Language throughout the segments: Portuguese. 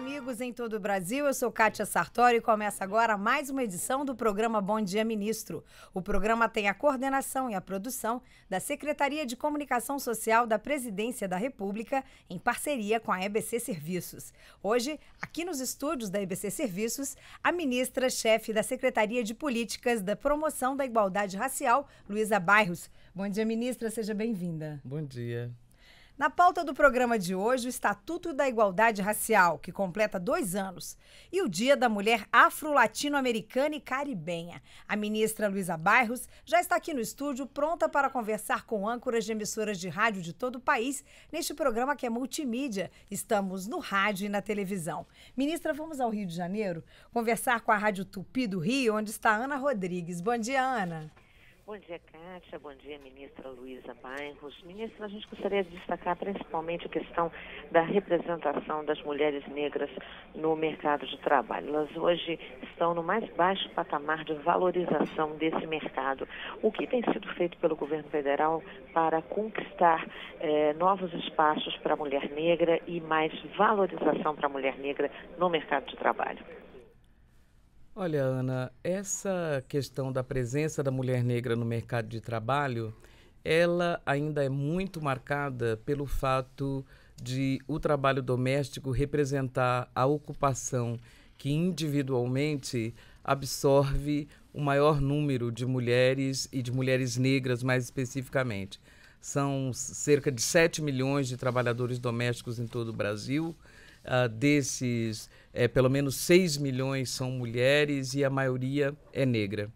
amigos em todo o Brasil. Eu sou Kátia Sartori e começa agora mais uma edição do programa Bom Dia Ministro. O programa tem a coordenação e a produção da Secretaria de Comunicação Social da Presidência da República, em parceria com a EBC Serviços. Hoje, aqui nos estúdios da EBC Serviços, a ministra-chefe da Secretaria de Políticas da Promoção da Igualdade Racial, Luísa Bairros. Bom dia, ministra. Seja bem-vinda. Bom dia. Na pauta do programa de hoje, o Estatuto da Igualdade Racial, que completa dois anos, e o Dia da Mulher Afro-Latino-Americana e Caribenha. A ministra Luiza Bairros já está aqui no estúdio, pronta para conversar com âncoras de emissoras de rádio de todo o país, neste programa que é multimídia. Estamos no rádio e na televisão. Ministra, vamos ao Rio de Janeiro conversar com a Rádio Tupi do Rio, onde está Ana Rodrigues. Bom dia, Ana. Bom dia, Kátia. Bom dia, ministra Luísa Bairros. Ministra, a gente gostaria de destacar principalmente a questão da representação das mulheres negras no mercado de trabalho. Elas hoje estão no mais baixo patamar de valorização desse mercado. O que tem sido feito pelo governo federal para conquistar eh, novos espaços para a mulher negra e mais valorização para a mulher negra no mercado de trabalho? Olha, Ana, essa questão da presença da mulher negra no mercado de trabalho, ela ainda é muito marcada pelo fato de o trabalho doméstico representar a ocupação que individualmente absorve o maior número de mulheres e de mulheres negras mais especificamente. São cerca de 7 milhões de trabalhadores domésticos em todo o Brasil, Uh, desses, é, pelo menos 6 milhões são mulheres e a maioria é negra.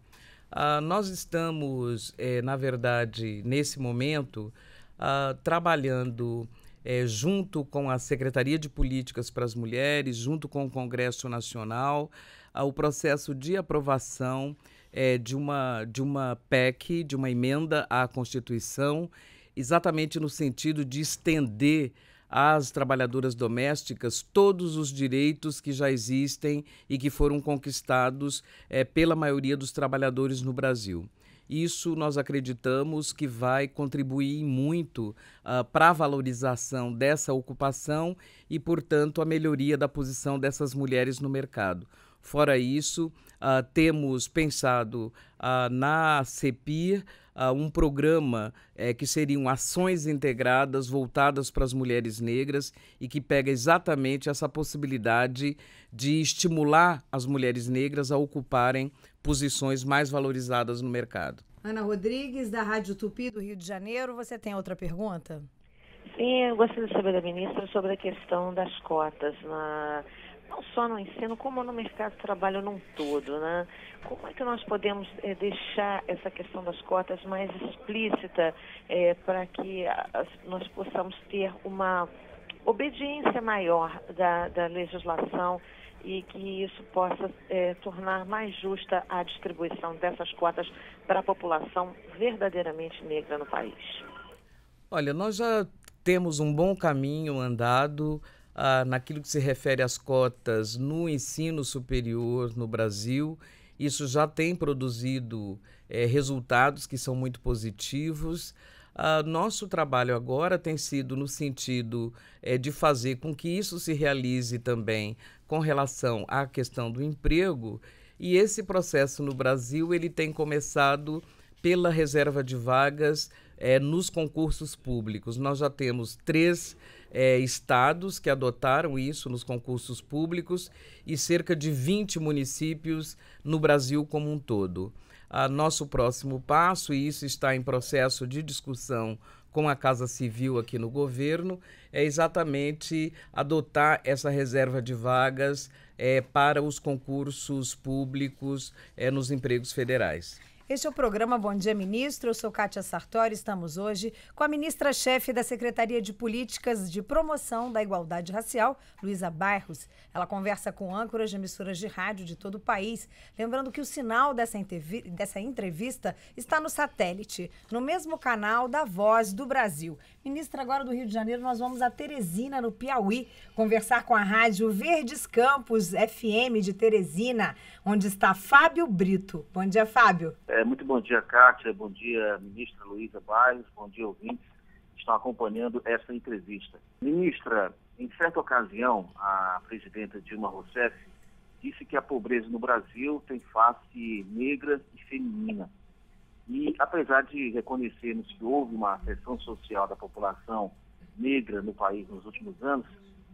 Uh, nós estamos, é, na verdade, nesse momento, uh, trabalhando é, junto com a Secretaria de Políticas para as Mulheres, junto com o Congresso Nacional, o processo de aprovação é, de, uma, de uma PEC, de uma emenda à Constituição, exatamente no sentido de estender às trabalhadoras domésticas todos os direitos que já existem e que foram conquistados é, pela maioria dos trabalhadores no Brasil. Isso nós acreditamos que vai contribuir muito uh, ah, para a valorização dessa ocupação e, portanto, a melhoria da posição dessas mulheres no mercado. Fora isso, uh, temos pensado uh, na CEPIR uh, um programa é, que seriam ações integradas voltadas para as mulheres negras e que pega exatamente essa possibilidade de estimular as mulheres negras a ocuparem posições mais valorizadas no mercado. Ana Rodrigues, da Rádio Tupi do Rio de Janeiro, você tem outra pergunta? Sim, eu gostaria de saber da ministra sobre a questão das cotas na não só no ensino, como no mercado de trabalho num todo, né? Como é que nós podemos é, deixar essa questão das cotas mais explícita é, para que a, nós possamos ter uma obediência maior da, da legislação e que isso possa é, tornar mais justa a distribuição dessas cotas para a população verdadeiramente negra no país? Olha, nós já temos um bom caminho andado ah, naquilo que se refere às cotas no ensino superior no Brasil. Isso já tem produzido é, resultados que são muito positivos. nosso trabalho agora tem sido no sentido é, de fazer com que isso se realize também com relação à questão do emprego. E esse processo no Brasil ele tem começado pela reserva de vagas é, nos concursos públicos. Nós já temos três é, estados que adotaram isso nos concursos públicos e cerca de 20 municípios no Brasil como um todo. A nosso próximo passo, e isso está em processo de discussão com a Casa Civil aqui no governo, é exatamente adotar essa reserva de vagas é, para os concursos públicos é, nos empregos federais. Este é o programa Bom Dia Ministro. Eu sou Kátia Sartori. Estamos hoje com a ministra-chefe da Secretaria de Políticas de Promoção da Igualdade Racial, Luísa Bairros. Ela conversa com âncoras de emissoras de rádio de todo o país. Lembrando que o sinal dessa, dessa entrevista está no satélite, no mesmo canal da Voz do Brasil. Ministra, agora do Rio de Janeiro, nós vamos a Teresina, no Piauí, conversar com a rádio Verdes Campos FM de Teresina, onde está Fábio Brito. Bom dia, Fábio. É, é, muito bom dia, Kátia. Bom dia, ministra Luísa Bairros. Bom dia, ouvintes que estão acompanhando essa entrevista. Ministra, em certa ocasião, a presidenta Dilma Rousseff disse que a pobreza no Brasil tem face negra e feminina. E, apesar de reconhecermos que houve uma ascensão social da população negra no país nos últimos anos,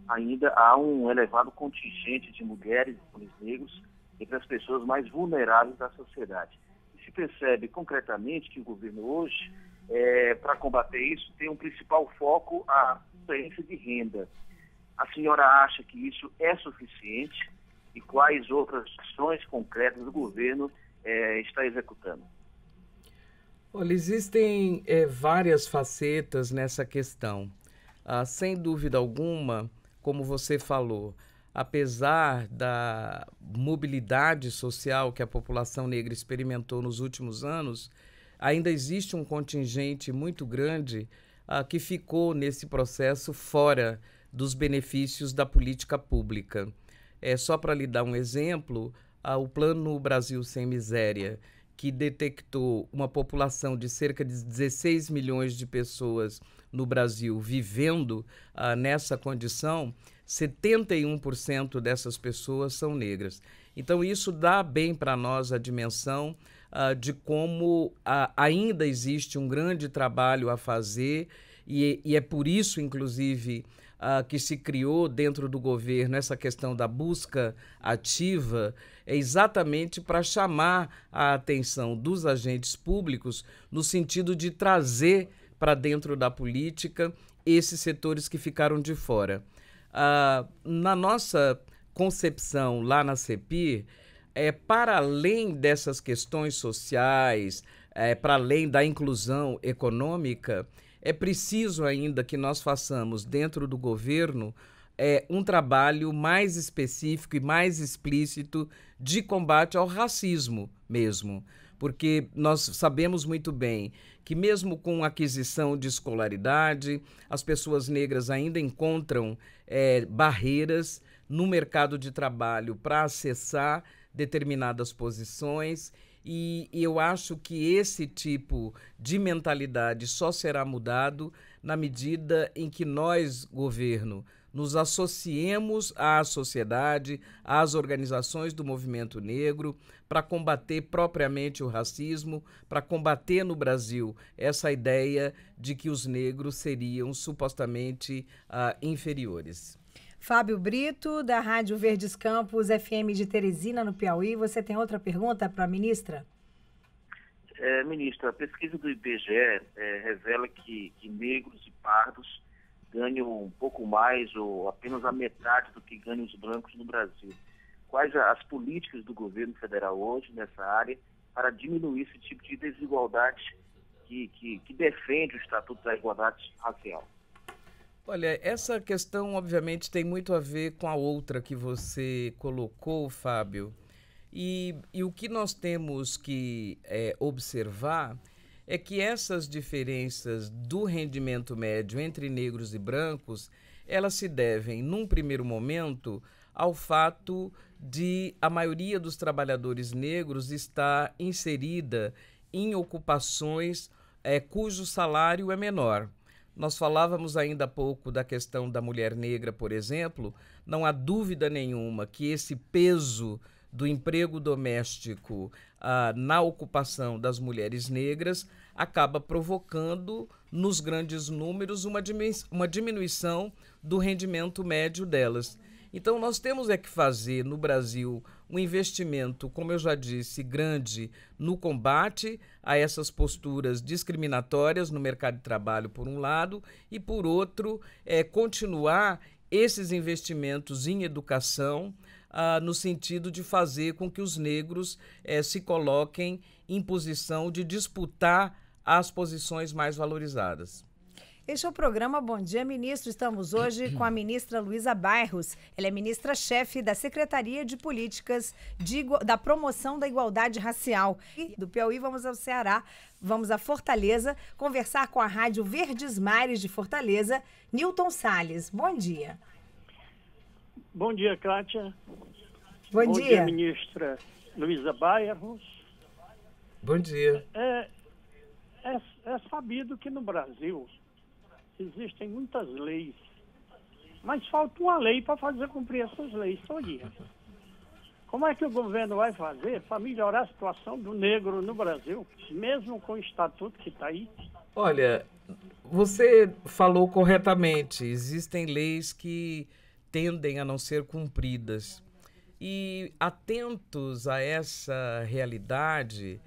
ainda há um elevado contingente de mulheres e homens negros entre as pessoas mais vulneráveis da sociedade se percebe concretamente que o governo hoje, é, para combater isso, tem um principal foco a transferência de renda. A senhora acha que isso é suficiente e quais outras ações concretas o governo é, está executando? Olha, existem é, várias facetas nessa questão. Ah, sem dúvida alguma, como você falou, apesar da mobilidade social que a população negra experimentou nos últimos anos, ainda existe um contingente muito grande uh, que ficou nesse processo fora dos benefícios da política pública. É só para lhe dar um exemplo, uh, o Plano Brasil Sem Miséria, que detectou uma população de cerca de 16 milhões de pessoas no Brasil vivendo uh, nessa condição, 71% dessas pessoas são negras. Então, isso dá bem para nós a dimensão uh, de como uh, ainda existe um grande trabalho a fazer, e, e é por isso, inclusive, uh, que se criou dentro do governo essa questão da busca ativa é exatamente para chamar a atenção dos agentes públicos no sentido de trazer para dentro da política esses setores que ficaram de fora. Ah, na nossa concepção lá na CEPI, é, para além dessas questões sociais, é, para além da inclusão econômica, é preciso ainda que nós façamos dentro do governo é, um trabalho mais específico e mais explícito de combate ao racismo mesmo porque nós sabemos muito bem que, mesmo com aquisição de escolaridade, as pessoas negras ainda encontram é, barreiras no mercado de trabalho para acessar determinadas posições. E, e eu acho que esse tipo de mentalidade só será mudado na medida em que nós, governo, nos associemos à sociedade, às organizações do movimento negro, para combater propriamente o racismo, para combater no Brasil essa ideia de que os negros seriam supostamente uh, inferiores. Fábio Brito, da Rádio Verdes Campos, FM de Teresina, no Piauí. Você tem outra pergunta para a ministra? É, ministra, a pesquisa do IBGE é, revela que, que negros e pardos ganham um pouco mais ou apenas a metade do que ganham os brancos no Brasil. Quais as políticas do governo federal hoje nessa área para diminuir esse tipo de desigualdade que, que, que defende o Estatuto da Igualdade Racial? Olha, essa questão obviamente tem muito a ver com a outra que você colocou, Fábio. E, e o que nós temos que é, observar é que essas diferenças do rendimento médio entre negros e brancos, elas se devem, num primeiro momento, ao fato de a maioria dos trabalhadores negros estar inserida em ocupações é, cujo salário é menor. Nós falávamos ainda há pouco da questão da mulher negra, por exemplo. Não há dúvida nenhuma que esse peso do emprego doméstico ah, na ocupação das mulheres negras acaba provocando, nos grandes números, uma, diminu uma diminuição do rendimento médio delas. Então, nós temos é que fazer no Brasil um investimento, como eu já disse, grande no combate a essas posturas discriminatórias no mercado de trabalho, por um lado, e por outro, é, continuar esses investimentos em educação, ah, no sentido de fazer com que os negros eh, se coloquem em posição de disputar as posições mais valorizadas. Este é o programa Bom Dia Ministro. Estamos hoje com a ministra Luísa Bairros. Ela é ministra-chefe da Secretaria de Políticas de, da Promoção da Igualdade Racial. E do Piauí, vamos ao Ceará, vamos a Fortaleza, conversar com a Rádio Verdes Mares de Fortaleza, Newton Salles. Bom dia. Bom dia, Kátia. Bom, Bom dia. ministra Luísa Bairros. Bom dia. É, é, é sabido que no Brasil existem muitas leis, mas falta uma lei para fazer cumprir essas leis todinha. Como é que o governo vai fazer para melhorar a situação do negro no Brasil, mesmo com o estatuto que está aí? Olha, você falou corretamente. Existem leis que tendem a não ser cumpridas. E atentos a essa realidade,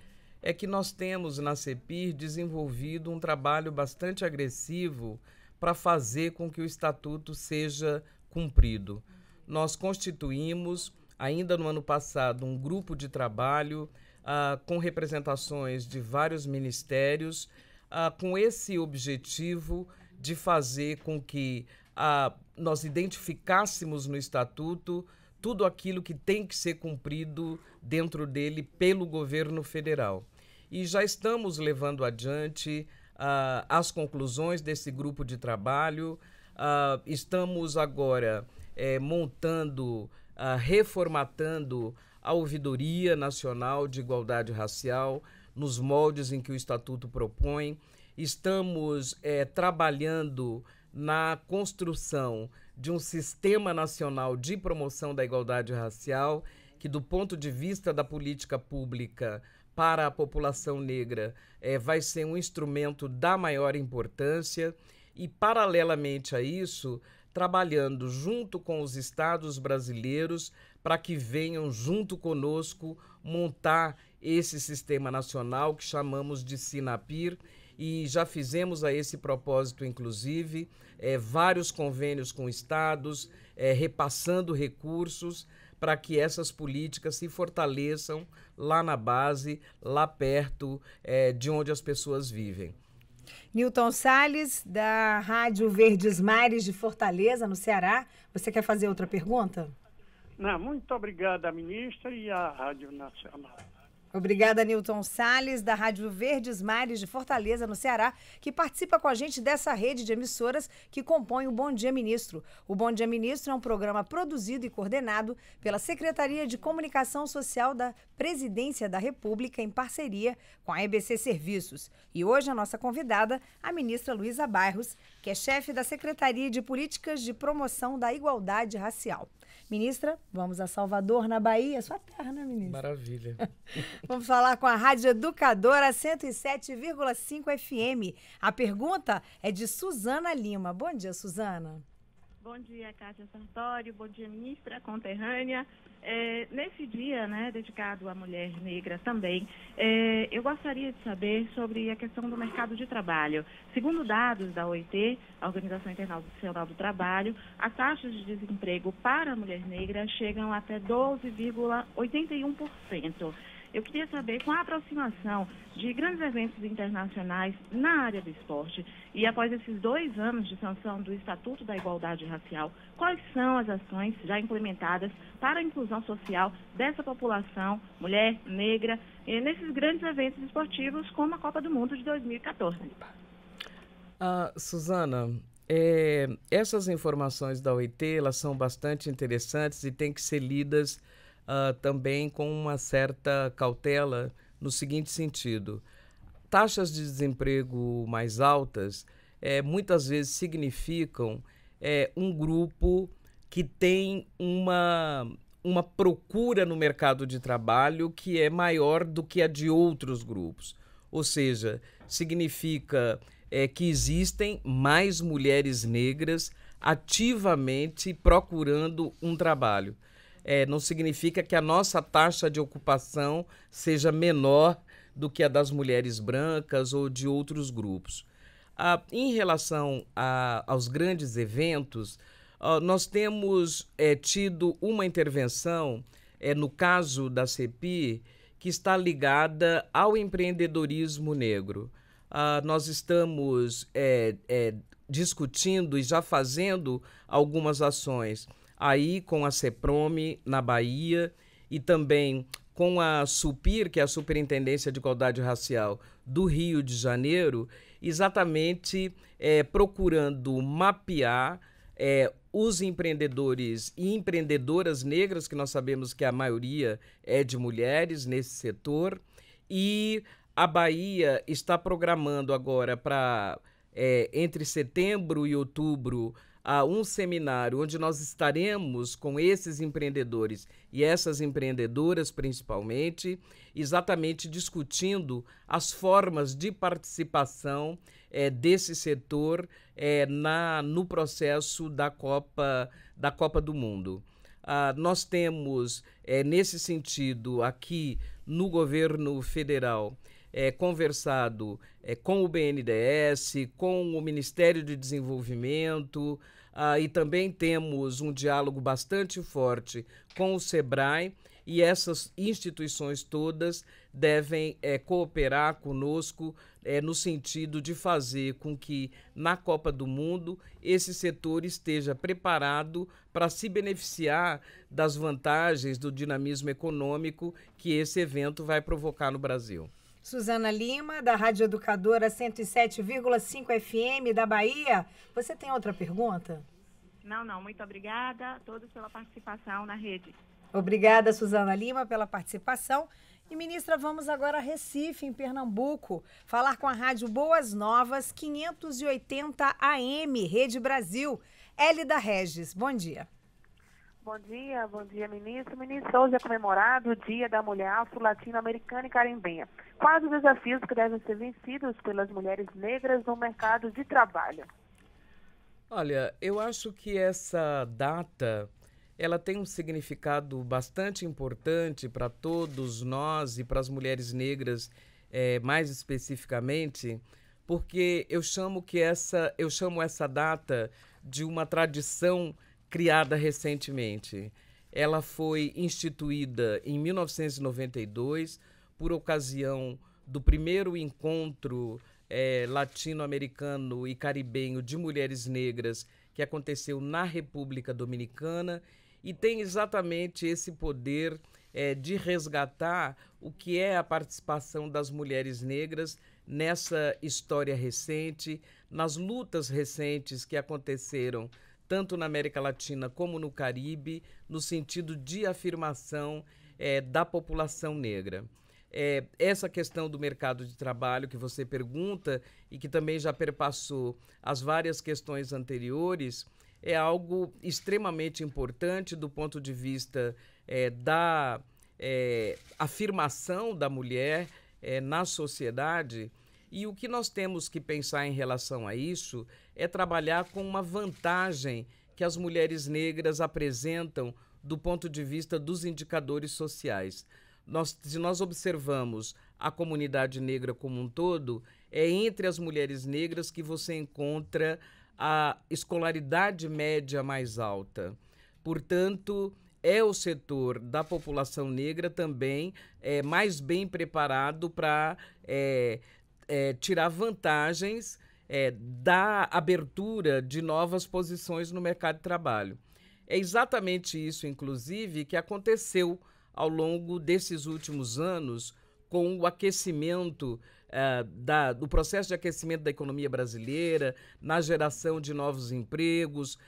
é que nós temos na CEPIR desenvolvido um trabalho bastante agressivo para fazer com que o estatuto seja cumprido. Nós constituímos, ainda no ano passado, um grupo de trabalho ah, com representações de vários ministérios, ah, com esse objetivo de fazer com que a nós identificássemos no estatuto tudo aquilo que tem que ser cumprido dentro dele pelo governo federal. E já estamos levando adiante uh, as conclusões desse grupo de trabalho. Uh, estamos agora eh, montando, uh, reformatando a Ouvidoria Nacional de Igualdade Racial nos moldes em que o estatuto propõe. Estamos eh, trabalhando na construção de um sistema nacional de promoção da igualdade racial, que, do ponto de vista da política pública para a população negra, é, vai ser um instrumento da maior importância, e, paralelamente a isso, trabalhando junto com os estados brasileiros para que venham junto conosco montar esse sistema nacional que chamamos de SINAPIR e já fizemos a esse propósito, inclusive, é, vários convênios com estados, é, repassando recursos para que essas políticas se fortaleçam lá na base, lá perto é, de onde as pessoas vivem. Newton Sales, da Rádio Verdes Mares de Fortaleza, no Ceará. Você quer fazer outra pergunta? Não, muito obrigada, ministra, e à Rádio Nacional. Obrigada, Newton Sales, da Rádio Verdes Mares de Fortaleza, no Ceará, que participa com a gente dessa rede de emissoras que compõe o Bom Dia Ministro. O Bom Dia Ministro é um programa produzido e coordenado pela Secretaria de Comunicação Social da Presidência da República, em parceria com a EBC Serviços. E hoje a nossa convidada, a ministra Luísa Bairros, que é chefe da Secretaria de Políticas de Promoção da Igualdade Racial. Ministra, vamos a Salvador, na Bahia, sua terra, né, ministra? Maravilha. vamos falar com a Rádio Educadora 107,5 FM. A pergunta é de Suzana Lima. Bom dia, Suzana. Bom dia, Cátia Sartório. Bom dia, ministra conterrânea. É, nesse dia, né, dedicado à mulher negra também, é, eu gostaria de saber sobre a questão do mercado de trabalho. Segundo dados da OIT, a Organização Internacional do Trabalho, as taxas de desemprego para a mulher negra chegam até 12,81%. Eu queria saber, com a aproximação de grandes eventos internacionais na área do esporte e após esses dois anos de sanção do Estatuto da Igualdade Racial, quais são as ações já implementadas para a inclusão social dessa população, mulher, negra, eh, nesses grandes eventos esportivos como a Copa do Mundo de 2014? Ah, Suzana, é, essas informações da OIT elas são bastante interessantes e têm que ser lidas uh, também com uma certa cautela no seguinte sentido: taxas de desemprego mais altas é, muitas vezes significam é, um grupo que tem uma, uma procura no mercado de trabalho que é maior do que a de outros grupos. Ou seja, significa é, que existem mais mulheres negras ativamente procurando um trabalho é, não significa que a nossa taxa de ocupação seja menor do que a das mulheres brancas ou de outros grupos. Ah, em relação a, aos grandes eventos, ah, nós temos é, tido uma intervenção, é, no caso da CEPI, que está ligada ao empreendedorismo negro. Ah, nós estamos é, é discutindo e já fazendo algumas ações aí com a CEPROME na Bahia e também com a SUPIR, que é a Superintendência de Igualdade Racial do Rio de Janeiro, exatamente é, procurando mapear é, os empreendedores e empreendedoras negras, que nós sabemos que a maioria é de mulheres nesse setor, e a Bahia está programando agora para, é, entre setembro e outubro, a um seminário onde nós estaremos com esses empreendedores e essas empreendedoras, principalmente, exatamente discutindo as formas de participação é, desse setor é, na, no processo da Copa, da Copa do Mundo. Ah, nós temos, é, nesse sentido, aqui no governo federal, é, conversado é, com o BNDES, com o Ministério de Desenvolvimento, ah, e também temos um diálogo bastante forte com o SEBRAE, e essas instituições todas devem é, cooperar conosco é, no sentido de fazer com que na Copa do Mundo esse setor esteja preparado para se beneficiar das vantagens do dinamismo econômico que esse evento vai provocar no Brasil. Suzana Lima, da Rádio Educadora 107,5 FM da Bahia. Você tem outra pergunta? Não, não. Muito obrigada a todos pela participação na rede. Obrigada, Suzana Lima, pela participação. E, ministra, vamos agora a Recife, em Pernambuco, falar com a Rádio Boas Novas, 580 AM, Rede Brasil. Hélida Regis, bom dia. Bom dia, bom dia, ministro. Ministro, hoje é comemorado o Dia da Mulher Afro-Latino-Americana e Carimbenha. Quais os desafios que devem ser vencidos pelas mulheres negras no mercado de trabalho? Olha, eu acho que essa data ela tem um significado bastante importante para todos nós e para as mulheres negras é, mais especificamente, porque eu chamo que essa eu chamo essa data de uma tradição criada recentemente. Ela foi instituída em 1992 por ocasião do primeiro encontro é, latino-americano e caribenho de mulheres negras que aconteceu na República Dominicana e tem exatamente esse poder é, de resgatar o que é a participação das mulheres negras nessa história recente, nas lutas recentes que aconteceram tanto na América Latina como no Caribe, no sentido de afirmação é, da população negra. É, essa questão do mercado de trabalho que você pergunta e que também já perpassou as várias questões anteriores é algo extremamente importante do ponto de vista é, da é, afirmação da mulher é, na sociedade e o que nós temos que pensar em relação a isso é trabalhar com uma vantagem que as mulheres negras apresentam do ponto de vista dos indicadores sociais. Nós, se nós observamos a comunidade negra como um todo, é entre as mulheres negras que você encontra a escolaridade média mais alta. Portanto, é o setor da população negra também é, mais bem preparado para é, eh, é, tirar vantagens é, da abertura de novas posições no mercado de trabalho. É exatamente isso, inclusive, que aconteceu ao longo desses últimos anos com o aquecimento uh, da, do processo de aquecimento da economia brasileira, na geração de novos empregos,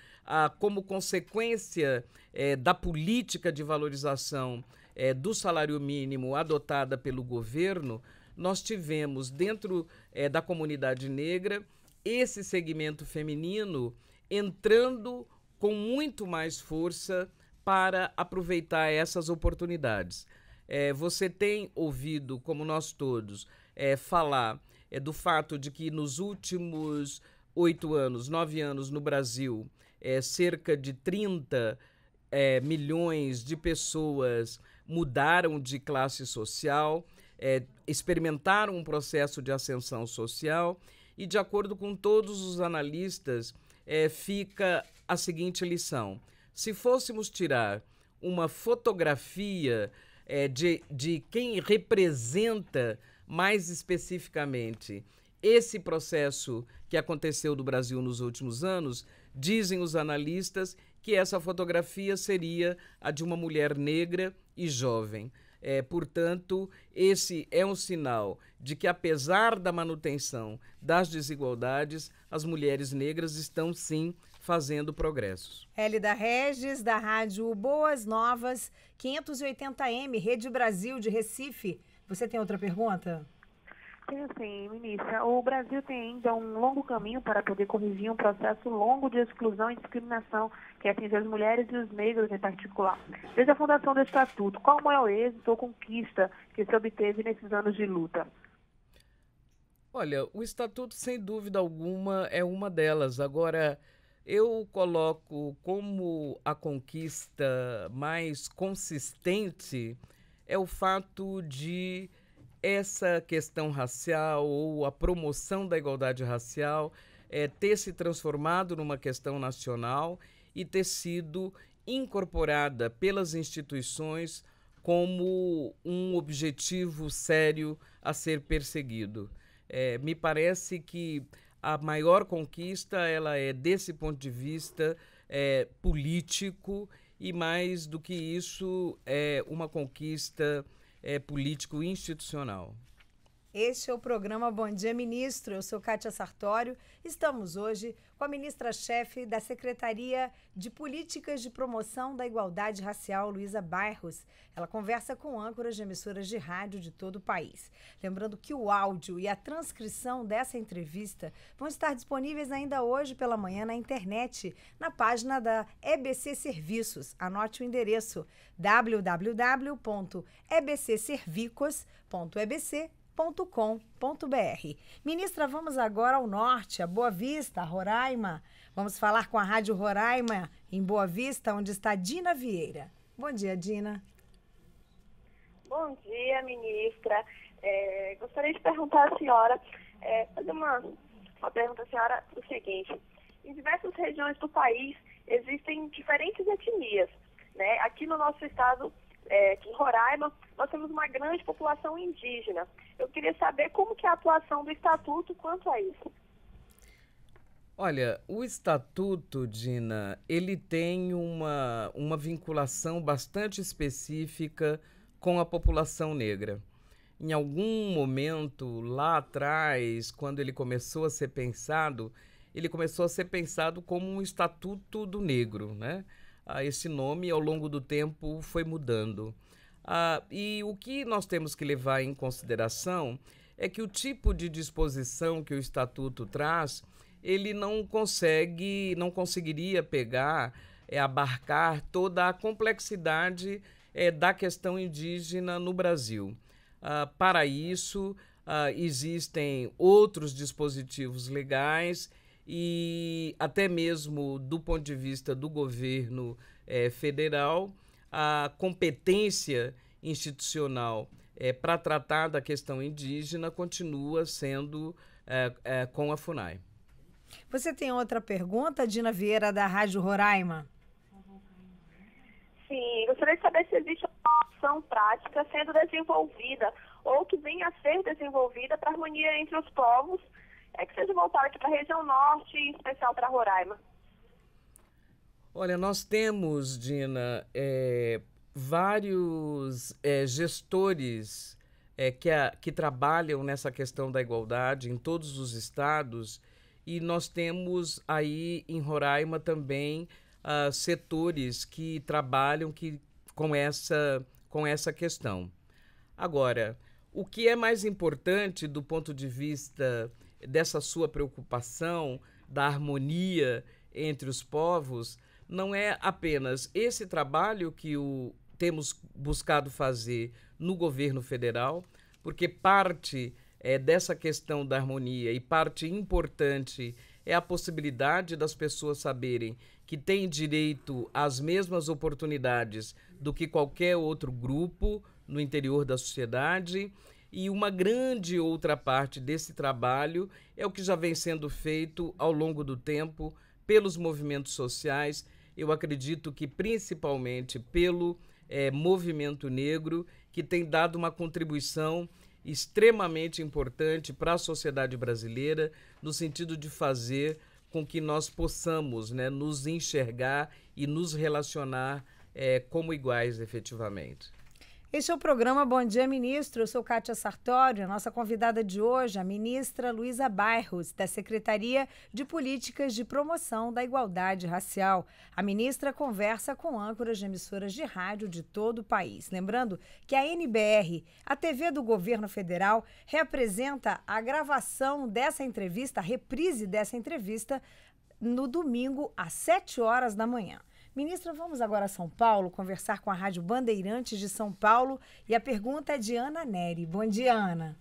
como consequência é, da política de valorização é, do salário mínimo adotada pelo governo, nós tivemos dentro é, da comunidade negra esse segmento feminino entrando com muito mais força para aproveitar essas oportunidades. É, você tem ouvido, como nós todos, é, falar é, do fato de que nos últimos oito anos, nove anos no Brasil, cerca de 30 milhões de pessoas mudaram de classe social, experimentaram um processo de ascensão social e, de acordo com todos os analistas, é, fica a seguinte lição: se fôssemos tirar uma fotografia é, de, de quem representa mais especificamente esse processo que aconteceu do Brasil nos últimos anos, dizem os analistas que essa fotografia seria a de uma mulher negra e jovem. É, portanto, esse é um sinal de que, apesar da manutenção das desigualdades, as mulheres negras estão sim fazendo progressos. Hélida Regis, da Rádio Boas Novas, 580M, Rede Brasil de Recife. Você tem outra pergunta? Sim, ministra. O Brasil tem ainda um longo caminho para poder corrigir um processo longo de exclusão e discriminação que atinge as mulheres e os negros em particular. Desde a fundação do Estatuto, qual é o êxito ou conquista que se obteve nesses anos de luta? Olha, o Estatuto, sem dúvida alguma, é uma delas. Agora, eu coloco como a conquista mais consistente é o fato de essa questão racial ou a promoção da igualdade racial é, ter se transformado numa questão nacional e ter sido incorporada pelas instituições como um objetivo sério a ser perseguido. É, me parece que a maior conquista ela é desse ponto de vista é, político e mais do que isso é uma conquista é, político institucional. Este é o programa Bom Dia Ministro. Eu sou Kátia Sartório. Estamos hoje com a ministra-chefe da Secretaria de Políticas de Promoção da Igualdade Racial, Luísa Bairros. Ela conversa com âncoras de emissoras de rádio de todo o país. Lembrando que o áudio e a transcrição dessa entrevista vão estar disponíveis ainda hoje pela manhã na internet, na página da EBC Serviços. Anote o endereço www.ebcservicos.ebc.com com.br. Ministra, vamos agora ao norte, a Boa Vista, a Roraima. Vamos falar com a Rádio Roraima em Boa Vista, onde está Dina Vieira. Bom dia, Dina. Bom dia, ministra. É, gostaria de perguntar à senhora, é, fazer uma, uma pergunta à senhora o seguinte. Em diversas regiões do país existem diferentes etnias. Né? Aqui no nosso estado é, em Roraima, nós temos uma grande população indígena. Eu queria saber como que é a atuação do Estatuto quanto a isso. Olha, o Estatuto, Dina, ele tem uma, uma vinculação bastante específica com a população negra. Em algum momento, lá atrás, quando ele começou a ser pensado, ele começou a ser pensado como um Estatuto do Negro, né? ah, esse nome ao longo do tempo foi mudando. Ah, e o que nós temos que levar em consideração é que o tipo de disposição que o estatuto traz, ele não consegue, não conseguiria pegar, é, abarcar toda a complexidade é, da questão indígena no Brasil. Ah, para isso, ah, existem outros dispositivos legais e até mesmo do ponto de vista do governo é, federal, a competência institucional é, eh, para tratar da questão indígena continua sendo é, com a FUNAI. Você tem outra pergunta, Dina Vieira, da Rádio Roraima? Sim, gostaria de saber se existe uma ação prática sendo desenvolvida ou que venha a ser desenvolvida para harmonia entre os povos é que seja voltada aqui para a região norte, em especial para Roraima. Olha, nós temos, Dina, é, vários é, gestores é, que, a, que trabalham nessa questão da igualdade em todos os estados e nós temos aí em Roraima também uh, setores que trabalham que, com, essa, com essa questão. Agora, o que é mais importante do ponto de vista dessa sua preocupação da harmonia entre os povos, não é apenas esse trabalho que o, temos buscado fazer no governo federal, porque parte é, dessa questão da harmonia e parte importante é a possibilidade das pessoas saberem que têm direito às mesmas oportunidades do que qualquer outro grupo no interior da sociedade e uma grande outra parte desse trabalho é o que já vem sendo feito ao longo do tempo pelos movimentos sociais, eu acredito que principalmente pelo é, movimento negro, que tem dado uma contribuição extremamente importante para a sociedade brasileira, no sentido de fazer com que nós possamos né, nos enxergar e nos relacionar é, como iguais efetivamente. Este é o programa Bom Dia Ministro. Eu sou Kátia Sartori. A nossa convidada de hoje, a ministra Luísa Bairros, da Secretaria de Políticas de Promoção da Igualdade Racial. A ministra conversa com âncoras de emissoras de rádio de todo o país. Lembrando que a NBR, a TV do governo federal, representa a gravação dessa entrevista, a reprise dessa entrevista, no domingo às 7 horas da manhã. Ministra, vamos agora a São Paulo conversar com a Rádio Bandeirantes de São Paulo e a pergunta é de Ana Neri. Bom dia, Ana.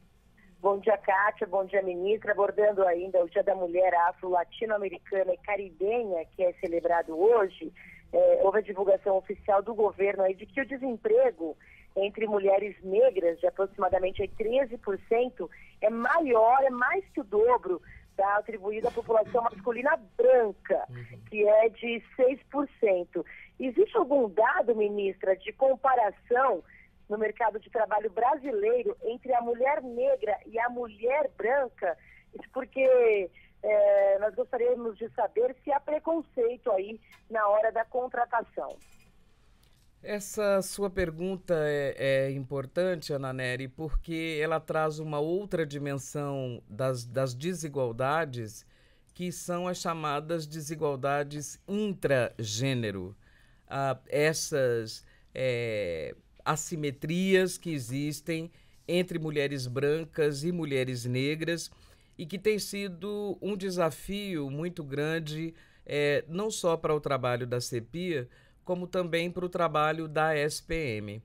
Bom dia, Kátia. Bom dia, ministra. Abordando ainda o Dia da Mulher Afro-Latino-Americana e Caribenha, que é celebrado hoje, é, houve a divulgação oficial do governo aí de que o desemprego entre mulheres negras de aproximadamente 13% é maior, é mais que o dobro tá? atribuída à população masculina branca, uhum. que é de 6%. Existe algum dado, ministra, de comparação no mercado de trabalho brasileiro entre a mulher negra e a mulher branca? Isso porque é, nós gostaríamos de saber se há preconceito aí na hora da contratação. Essa sua pergunta é, é importante, Ana Nery, porque ela traz uma outra dimensão das, das desigualdades, que são as chamadas desigualdades intragênero. Ah, essas é, assimetrias que existem entre mulheres brancas e mulheres negras e que tem sido um desafio muito grande, é, não só para o trabalho da CEPIA, como também para o trabalho da SPM. Uh,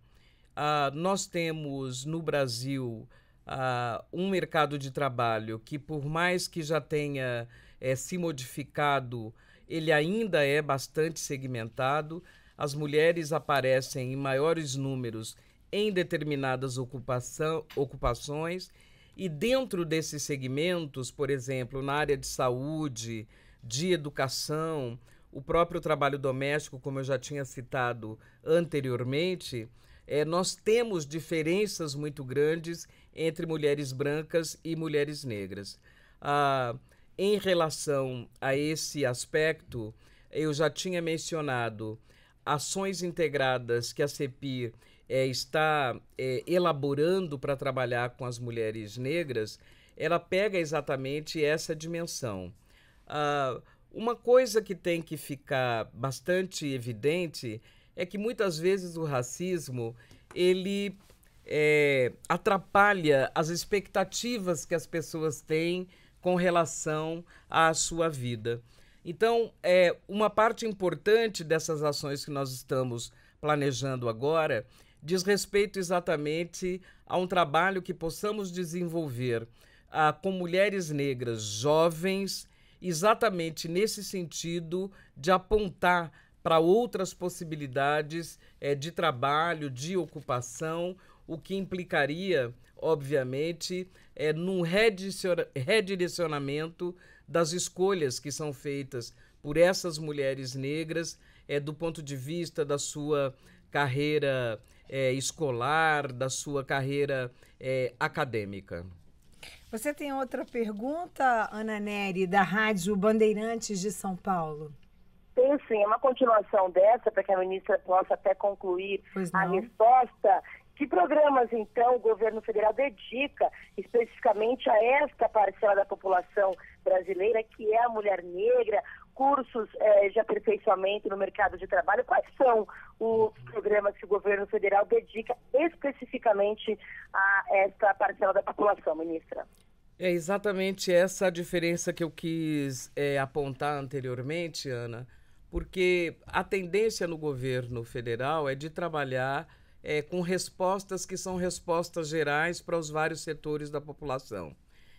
ah, nós temos no Brasil uh, um mercado de trabalho que, por mais que já tenha eh, se modificado, ele ainda é bastante segmentado. As mulheres aparecem em maiores números em determinadas ocupações, e dentro desses segmentos, por exemplo, na área de saúde, de educação, o próprio trabalho doméstico, como eu já tinha citado anteriormente, é, nós temos diferenças muito grandes entre mulheres brancas e mulheres negras. Ah, em relação a esse aspecto, eu já tinha mencionado ações integradas que a CEPI é, está é, elaborando para trabalhar com as mulheres negras, ela pega exatamente essa dimensão. Ah, uma coisa que tem que ficar bastante evidente é que muitas vezes o racismo ele é, atrapalha as expectativas que as pessoas têm com relação à sua vida. Então, é, uma parte importante dessas ações que nós estamos planejando agora diz respeito exatamente a um trabalho que possamos desenvolver ah, com mulheres negras jovens exatamente nesse sentido de apontar para outras possibilidades é, de trabalho, de ocupação, o que implicaria, obviamente, é, num redirecionamento das escolhas que são feitas por essas mulheres negras é, do ponto de vista da sua carreira é, escolar, da sua carreira é, acadêmica. Você tem outra pergunta, Ana Neri, da Rádio Bandeirantes de São Paulo? Tenho sim, é uma continuação dessa, para que a ministra possa até concluir a resposta. Que programas, então, o governo federal dedica especificamente a esta parcela da população brasileira, que é a mulher negra, cursos eh, de aperfeiçoamento no mercado de trabalho? Quais são programas que o governo federal dedica especificamente a esta parcela da população, ministra. É exatamente essa a diferença que eu quis é, apontar anteriormente, Ana, porque a tendência no governo federal é de trabalhar é, com respostas que são respostas gerais para os vários setores da população.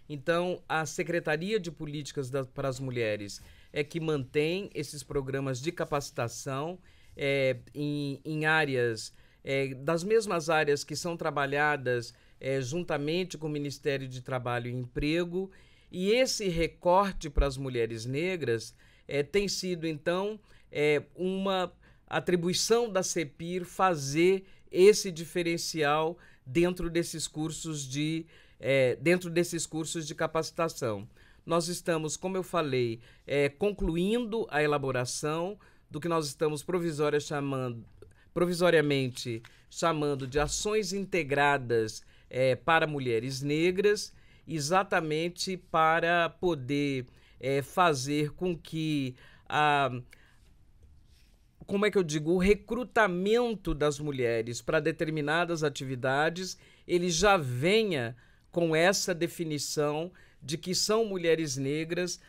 Então, a Secretaria de Políticas da, para as Mulheres é que mantém esses programas de capacitação é, em, em, áreas, é, das mesmas áreas que são trabalhadas é, juntamente com o Ministério de Trabalho e Emprego, e esse recorte para as mulheres negras é, tem sido, então, é, uma atribuição da CEPIR fazer esse diferencial dentro desses cursos de é, dentro desses cursos de capacitação. Nós estamos, como eu falei, é, concluindo a elaboração do que nós estamos provisória chamando, provisoriamente chamando de ações integradas é, para mulheres negras, exatamente para poder é, fazer com que a como é que eu digo, o recrutamento das mulheres para determinadas atividades, ele já venha com essa definição de que são mulheres negras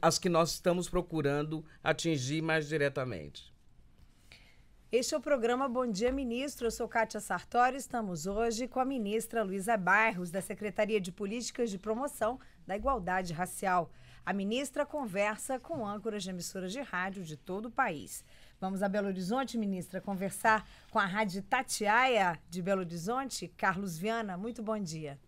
as que nós estamos procurando atingir mais diretamente. Este é o programa Bom Dia Ministro. Eu sou Kátia Sartori. Estamos hoje com a ministra Luísa Barros, da Secretaria de Políticas de Promoção da Igualdade Racial. A ministra conversa com âncoras de emissoras de rádio de todo o país. Vamos a Belo Horizonte, ministra, conversar com a Rádio Tatiaia de Belo Horizonte, Carlos Viana. Muito bom dia.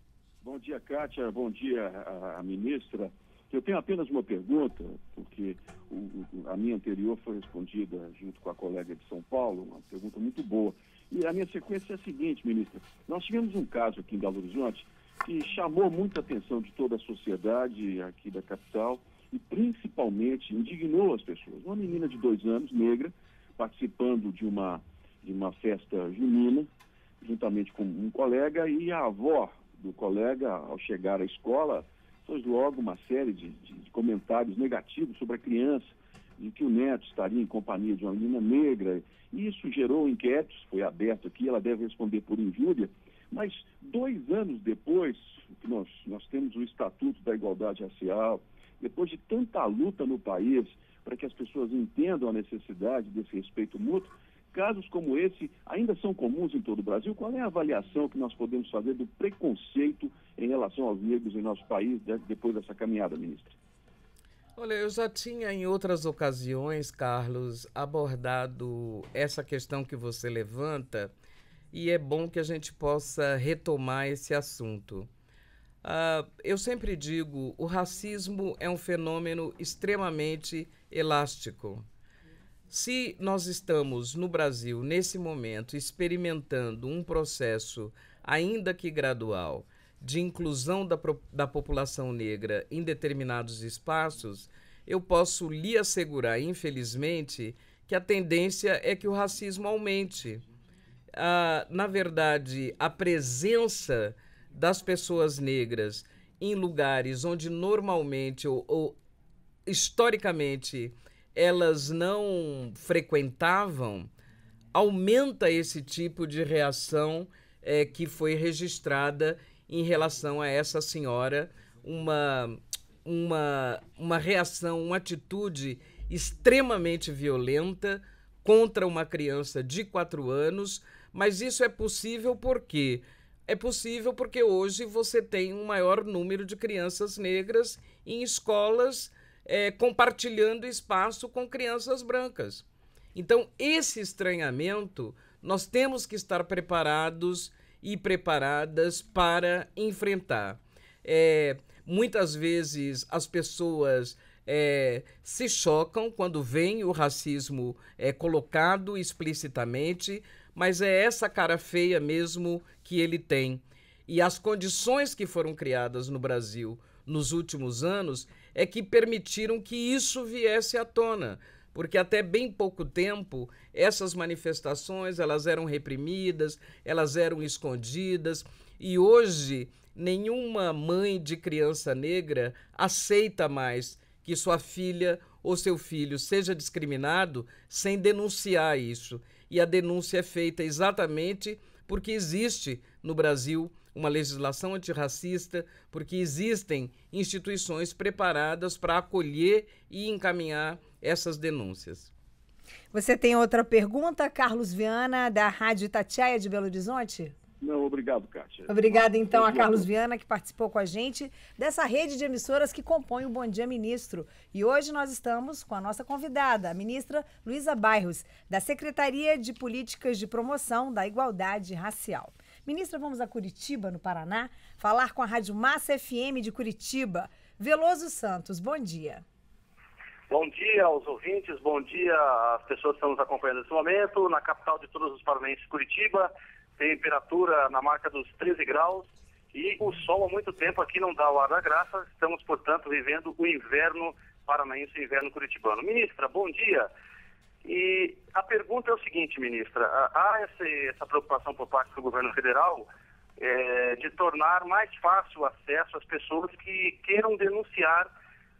Bom dia, Kátia. Bom dia, a, a ministra. Eu tenho apenas uma pergunta, porque o, o, a minha anterior foi respondida junto com a colega de São Paulo, uma pergunta muito boa. E a minha sequência é a seguinte, ministra. Nós tivemos um caso aqui em Belo Horizonte que chamou muita atenção de toda a sociedade aqui da capital e principalmente indignou as pessoas. Uma menina de dois anos, negra, participando de uma, de uma festa junina, juntamente com um colega, e a avó, do colega ao chegar à escola, foi logo uma série de, de, de comentários negativos sobre a criança, de que o neto estaria em companhia de uma menina negra. E Isso gerou inquéritos, foi aberto aqui, ela deve responder por injúria. Mas dois anos depois, que nós, nós temos o Estatuto da Igualdade Racial, depois de tanta luta no país para que as pessoas entendam a necessidade desse respeito mútuo, Casos como esse ainda são comuns em todo o Brasil. Qual é a avaliação que nós podemos fazer do preconceito em relação aos negros em nosso país depois dessa caminhada, ministra? Olha, eu já tinha em outras ocasiões, Carlos, abordado essa questão que você levanta e é bom que a gente possa retomar esse assunto. Uh, eu sempre digo, o racismo é um fenômeno extremamente elástico. Se nós estamos no Brasil, nesse momento, experimentando um processo, ainda que gradual, de inclusão da, da população negra em determinados espaços, eu posso lhe assegurar, infelizmente, que a tendência é que o racismo aumente. Ah, na verdade, a presença das pessoas negras em lugares onde normalmente ou, ou historicamente elas não frequentavam, aumenta esse tipo de reação é, que foi registrada em relação a essa senhora, uma, uma, uma reação, uma atitude extremamente violenta contra uma criança de quatro anos, mas isso é possível porque é possível porque hoje você tem um maior número de crianças negras em escolas é, compartilhando espaço com crianças brancas. Então, esse estranhamento, nós temos que estar preparados e preparadas para enfrentar. É, muitas vezes as pessoas é, se chocam quando vem o racismo é, colocado explicitamente, mas é essa cara feia mesmo que ele tem. E as condições que foram criadas no Brasil nos últimos anos é que permitiram que isso viesse à tona porque até bem pouco tempo essas manifestações elas eram reprimidas, elas eram escondidas e hoje nenhuma mãe de criança negra aceita mais que sua filha ou seu filho seja discriminado sem denunciar isso. E a denúncia é feita exatamente porque existe no Brasil uma legislação antirracista, porque existem instituições preparadas para acolher e encaminhar essas denúncias. Você tem outra pergunta, Carlos Viana, da Rádio Itatiaia de Belo Horizonte? Não, obrigado, Kátia. Obrigada, então, a Carlos Viana, que participou com a gente dessa rede de emissoras que compõe o Bom Dia Ministro. E hoje nós estamos com a nossa convidada, a ministra Luísa Bairros, da Secretaria de Políticas de Promoção da Igualdade Racial. Ministra, vamos a Curitiba, no Paraná, falar com a Rádio Massa FM de Curitiba. Veloso Santos, bom dia. Bom dia aos ouvintes, bom dia às pessoas que estão nos acompanhando nesse momento. Na capital de todos os paranaenses, Curitiba, temperatura na marca dos 13 graus e o sol há muito tempo aqui não dá o ar da graça. Estamos, portanto, vivendo o inverno paranaense, o inverno curitibano. Ministra, bom dia. E a pergunta é o seguinte, ministra: há essa, essa preocupação por parte do governo federal é, de tornar mais fácil o acesso às pessoas que queiram denunciar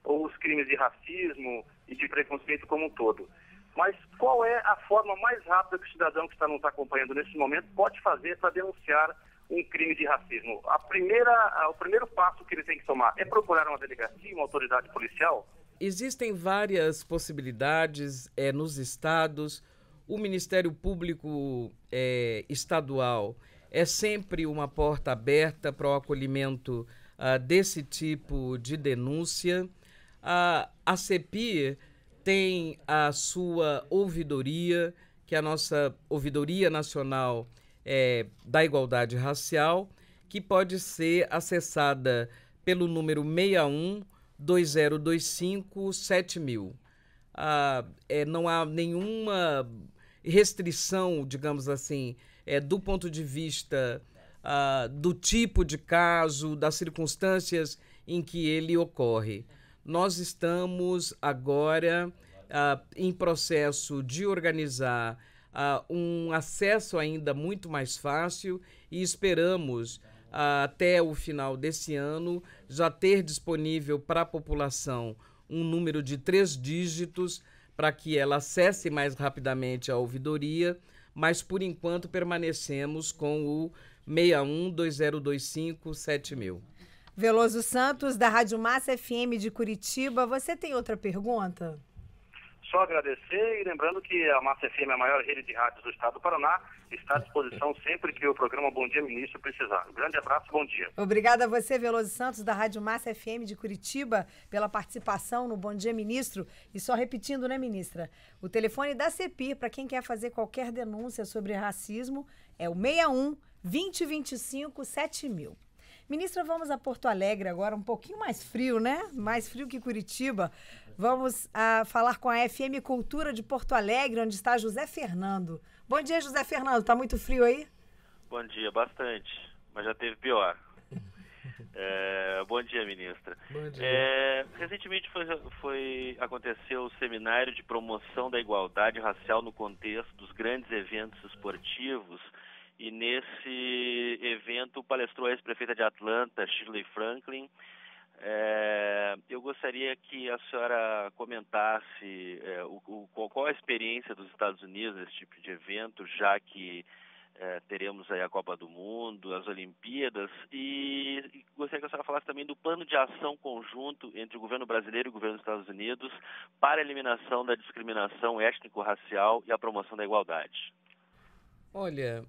os crimes de racismo e de preconceito como um todo. Mas qual é a forma mais rápida que o cidadão que está nos acompanhando nesse momento pode fazer para denunciar um crime de racismo? A primeira, o primeiro passo que ele tem que tomar é procurar uma delegacia, uma autoridade policial? Existem várias possibilidades é, nos estados. O Ministério Público é, Estadual é sempre uma porta aberta para o acolhimento uh, desse tipo de denúncia. Uh, a CEPI tem a sua ouvidoria, que é a nossa Ouvidoria Nacional é, da Igualdade Racial, que pode ser acessada pelo número 61 2025 7000. Ah, é, não há nenhuma restrição, digamos assim, é, do ponto de vista ah, do tipo de caso, das circunstâncias em que ele ocorre. Nós estamos agora ah, em processo de organizar ah, um acesso ainda muito mais fácil e esperamos até o final desse ano já ter disponível para a população um número de três dígitos para que ela acesse mais rapidamente a ouvidoria, mas por enquanto permanecemos com o 6120257000. Veloso Santos, da Rádio Massa FM de Curitiba, você tem outra pergunta? só agradecer e lembrando que a Massa FM é a maior rede de rádios do estado do Paraná, está à disposição sempre que o programa Bom Dia Ministro precisar. Um grande abraço, bom dia. Obrigada a você, Veloso Santos, da Rádio Massa FM de Curitiba, pela participação no Bom Dia Ministro. E só repetindo, né, ministra? O telefone da CEPI, para quem quer fazer qualquer denúncia sobre racismo, é o 61 2025 7000. Ministra, vamos a Porto Alegre agora, um pouquinho mais frio, né? Mais frio que Curitiba, Vamos a ah, falar com a FM Cultura de Porto Alegre, onde está José Fernando. Bom dia, José Fernando. Está muito frio aí? Bom dia, bastante. Mas já teve pior. É, bom dia, ministra. Bom dia. É, recentemente foi, foi, aconteceu o seminário de promoção da igualdade racial no contexto dos grandes eventos esportivos. E nesse evento palestrou a ex-prefeita de Atlanta, Shirley Franklin, é, eu gostaria que a senhora comentasse é, o, o, qual a experiência dos Estados Unidos nesse tipo de evento, já que é, teremos aí a Copa do Mundo, as Olimpíadas, e, e, gostaria que a senhora falasse também do plano de ação conjunto entre o governo brasileiro e o governo dos Estados Unidos para a eliminação da discriminação étnico-racial e a promoção da igualdade. Olha,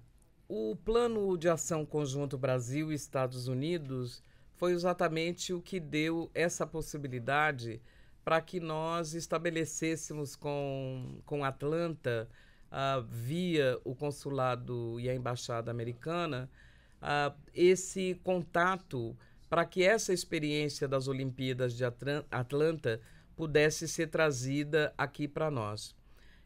o plano de ação conjunto Brasil Estados Unidos foi exatamente o que deu essa possibilidade para que nós estabelecêssemos com, com Atlanta, uh, via o consulado e a embaixada americana, uh, esse contato para que essa experiência das Olimpíadas de Atlanta pudesse ser trazida aqui para nós.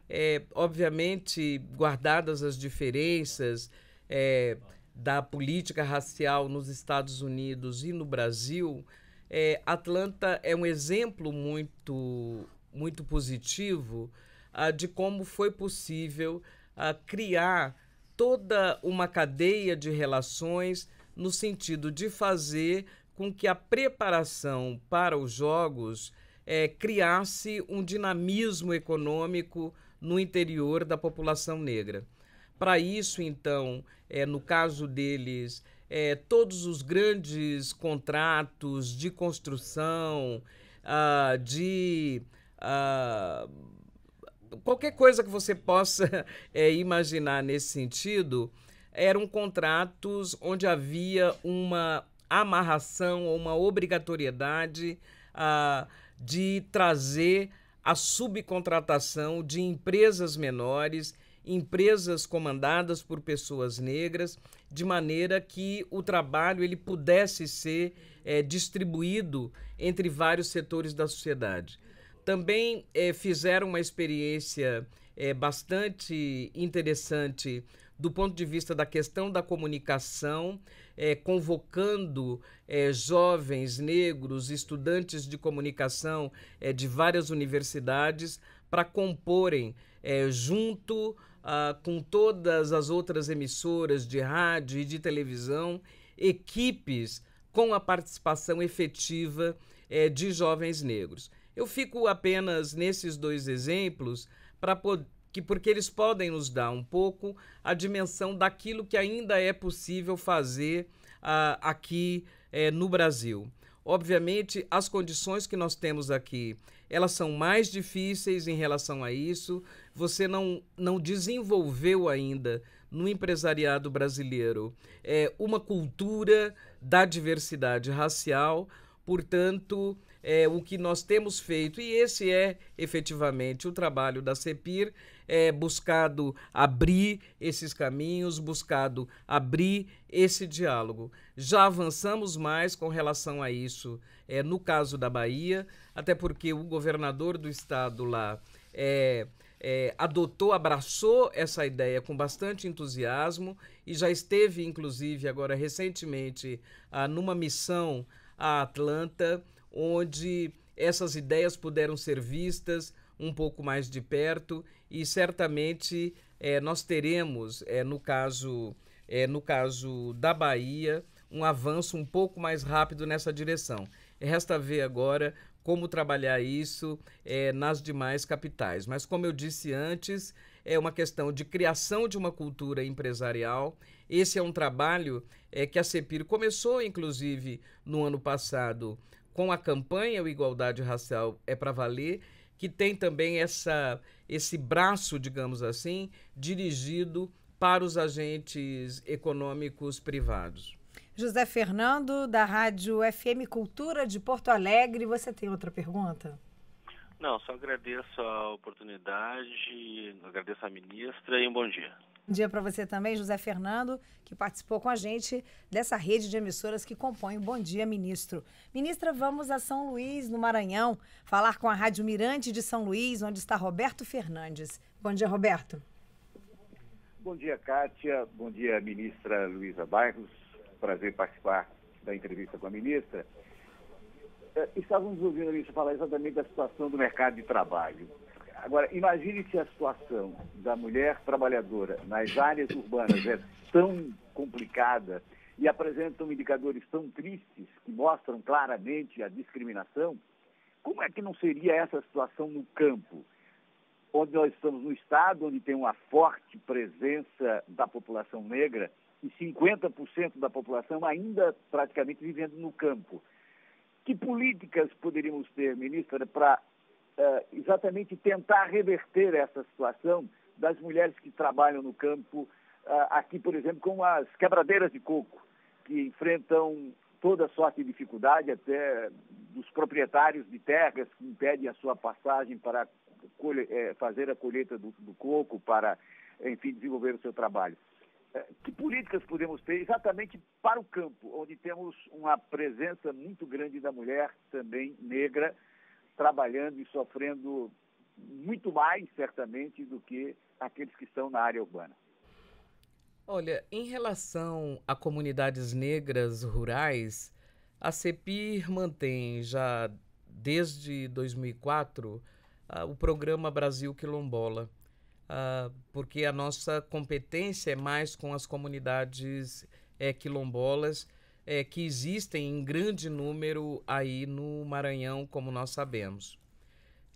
É, obviamente, guardadas as diferenças, é, da política racial nos Estados Unidos e no Brasil, é, Atlanta é um exemplo muito, muito positivo ah, de como foi possível ah, criar toda uma cadeia de relações no sentido de fazer com que a preparação para os Jogos é, criasse um dinamismo econômico no interior da população negra. Para isso, então, é, no caso deles, é, todos os grandes contratos de construção, uh, de. Uh, qualquer coisa que você possa é, imaginar nesse sentido, eram contratos onde havia uma amarração ou uma obrigatoriedade uh, de trazer a subcontratação de empresas menores empresas comandadas por pessoas negras, de maneira que o trabalho ele pudesse ser é, distribuído entre vários setores da sociedade. Também é, fizeram uma experiência é, bastante interessante do ponto de vista da questão da comunicação, é, convocando é, jovens negros, estudantes de comunicação é, de várias universidades, para comporem é, junto ah, com todas as outras emissoras de rádio e de televisão, equipes com a participação efetiva eh, de jovens negros. Eu fico apenas nesses dois exemplos para que porque eles podem nos dar um pouco a dimensão daquilo que ainda é possível fazer ah, aqui eh, no Brasil. Obviamente, as condições que nós temos aqui, elas são mais difíceis em relação a isso, você não, não desenvolveu ainda no empresariado brasileiro é, uma cultura da diversidade racial, portanto, é, o que nós temos feito, e esse é efetivamente o trabalho da CEPIR, é buscado abrir esses caminhos, buscado abrir esse diálogo. Já avançamos mais com relação a isso é, no caso da Bahia, até porque o governador do estado lá é, é, adotou, abraçou essa ideia com bastante entusiasmo e já esteve, inclusive, agora recentemente, ah, numa missão a Atlanta, onde essas ideias puderam ser vistas um pouco mais de perto e certamente é, nós teremos, é, no, caso, é, no caso da Bahia, um avanço um pouco mais rápido nessa direção. Resta ver agora como trabalhar isso é, nas demais capitais. Mas, como eu disse antes, é uma questão de criação de uma cultura empresarial. Esse é um trabalho é, que a CEPIR começou, inclusive, no ano passado, com a campanha o Igualdade Racial é para Valer, que tem também essa, esse braço, digamos assim, dirigido para os agentes econômicos privados. José Fernando, da Rádio FM Cultura de Porto Alegre. Você tem outra pergunta? Não, só agradeço a oportunidade, agradeço a ministra e um bom dia. Bom dia para você também, José Fernando, que participou com a gente dessa rede de emissoras que compõe o Bom Dia, Ministro. Ministra, vamos a São Luís, no Maranhão, falar com a Rádio Mirante de São Luís, onde está Roberto Fernandes. Bom dia, Roberto. Bom dia, Kátia. Bom dia, ministra Luísa Bairros prazer participar da entrevista com a ministra. É, estávamos ouvindo a ministra falar exatamente da situação do mercado de trabalho. Agora, imagine se a situação da mulher trabalhadora nas áreas urbanas é tão complicada e apresentam indicadores tão tristes que mostram claramente a discriminação, como é que não seria essa situação no campo? Onde nós estamos no Estado, onde tem uma forte presença da população negra e 50% da população ainda praticamente vivendo no campo. Que políticas poderíamos ter, ministra, para uh, eh, exatamente tentar reverter essa situação das mulheres que trabalham no campo, uh, aqui, por exemplo, com as quebradeiras de coco, que enfrentam toda sorte de dificuldade, até dos proprietários de terras que impedem a sua passagem para é, fazer a colheita do, do coco, para, enfim, desenvolver o seu trabalho. É, que políticas podemos ter exatamente para o campo, onde temos uma presença muito grande da mulher também negra, trabalhando e sofrendo muito mais, certamente, do que aqueles que estão na área urbana? Olha, em relação a comunidades negras rurais, a CEPIR mantém já desde 2004 ah, o programa Brasil Quilombola uh, porque a nossa competência é mais com as comunidades é, quilombolas é, que existem em grande número aí no Maranhão, como nós sabemos.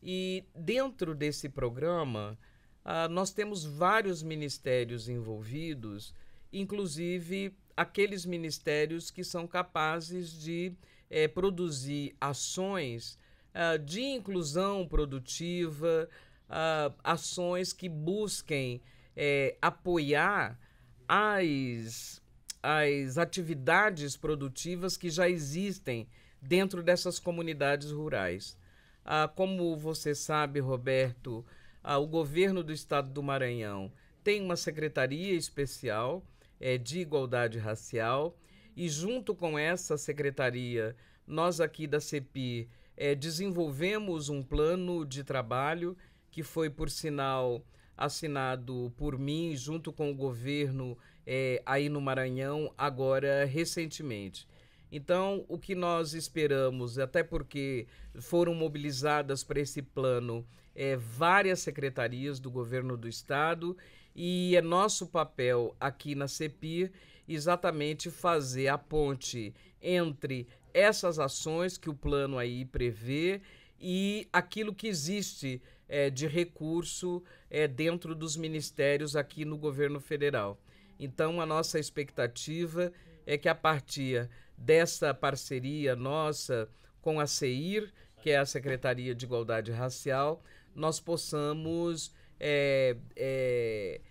E dentro desse programa, uh, nós temos vários ministérios envolvidos, inclusive aqueles ministérios que são capazes de é, produzir ações uh, de inclusão produtiva, uh, ações que busquem é, apoiar as, as atividades produtivas que já existem dentro dessas comunidades rurais. Ah, como você sabe, Roberto, ah, o governo do estado do Maranhão tem uma secretaria especial é, de igualdade racial e, junto com essa secretaria, nós aqui da CEPI é, desenvolvemos um plano de trabalho que foi, por sinal, assinado por mim junto com o governo é, aí no Maranhão, agora recentemente. Então, o que nós esperamos, até porque foram mobilizadas para esse plano é, várias secretarias do governo do estado, e é nosso papel aqui na CEPIR exatamente fazer a ponte entre essas ações que o plano aí prevê e aquilo que existe é, de recurso é, dentro dos ministérios aqui no governo federal. Então, a nossa expectativa é que a partir dessa parceria nossa com a CEIR, que é a Secretaria de Igualdade Racial, nós possamos é, é,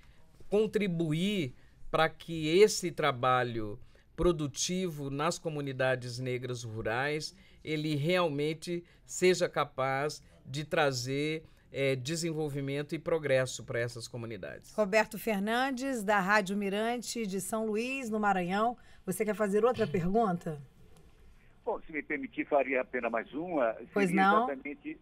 contribuir para que esse trabalho produtivo nas comunidades negras rurais ele realmente seja capaz de trazer é, desenvolvimento e progresso para essas comunidades. Roberto Fernandes, da Rádio Mirante de São Luís, no Maranhão. Você quer fazer outra pergunta? Bom, se me permitir, faria apenas mais uma. Pois Seria não. Exatamente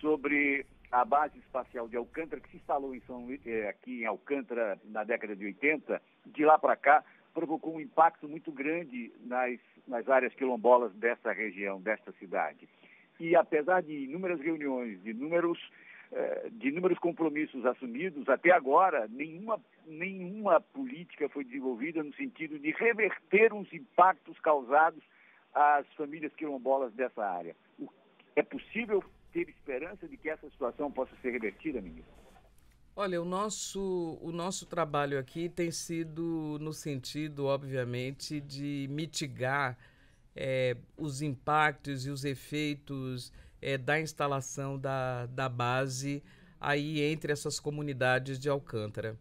sobre a base espacial de Alcântara, que se instalou em São, é, aqui em Alcântara na década de 80, de lá para cá, provocou um impacto muito grande nas, nas áreas quilombolas dessa região, desta cidade. E apesar de inúmeras reuniões, de inúmeros é, de inúmeros compromissos assumidos, até agora nenhuma, nenhuma política foi desenvolvida no sentido de reverter os impactos causados às famílias quilombolas dessa área. É possível ter esperança de que essa situação possa ser revertida, ministro? Olha, o nosso, o nosso trabalho aqui tem sido no sentido, obviamente, de mitigar é, os impactos e os efeitos é, da instalação da, da base aí entre essas comunidades de Alcântara.